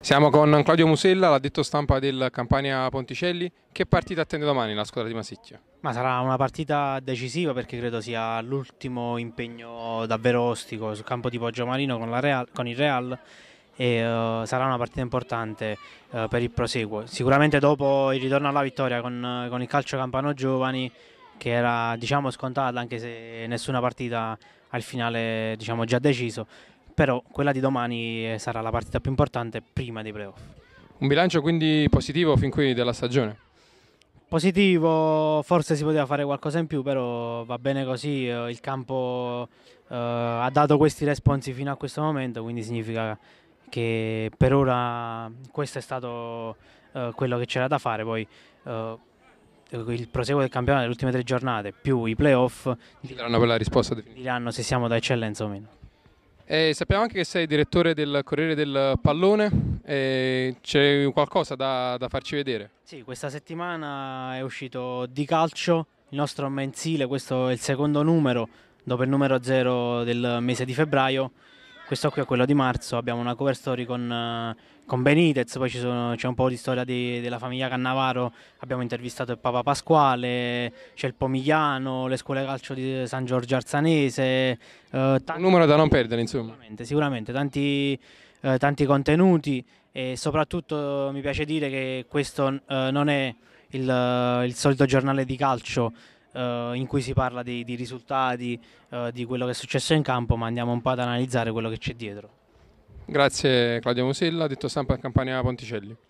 Siamo con Claudio Musella, l'addetto stampa del Campania Ponticelli. Che partita attende domani la squadra di Masicchia? Ma sarà una partita decisiva perché credo sia l'ultimo impegno davvero ostico sul campo di Poggiomarino con, Real, con il Real e uh, sarà una partita importante uh, per il proseguo. Sicuramente dopo il ritorno alla vittoria con, con, il calcio Campano Giovani che era diciamo scontata anche se nessuna partita al finale diciamo già deciso, però quella di domani eh, sarà la partita più importante prima dei playoff. Un bilancio quindi positivo fin qui della stagione? positivo, forse si poteva fare qualcosa in più, però va bene così, il campo eh, ha dato questi responsi fino a questo momento, quindi significa che per ora questo è stato eh, quello che c'era da fare, poi eh, il proseguo del campionato, delle ultime tre giornate più i playoff diranno per la risposta Diranno se siamo da eccellenza o meno. E sappiamo anche che sei direttore del Corriere del Pallone, c'è qualcosa da, da farci vedere? Sì, questa settimana è uscito Di Calcio, il nostro mensile, questo è il secondo numero, dopo il numero zero del mese di febbraio questo qui è quello di marzo, abbiamo una cover story con, eh, con Benitez, poi sono, c'è un po' di storia di, della famiglia Cannavaro, abbiamo intervistato il Papa Pasquale, c'è il Pomigliano, le scuole calcio di San Giorgio Arzanese. Eh, tanti, un numero da non perdere insomma. Sicuramente, sicuramente tanti, eh, tanti, contenuti e soprattutto mi piace dire che questo eh, non è il, eh, il solito giornale di calcio, eh, in cui si parla dei, di risultati, eh, di quello che è successo in campo, ma andiamo un po' ad analizzare quello che c'è dietro. Grazie Claudio Musilla, detto stampa Campania Ponticelli.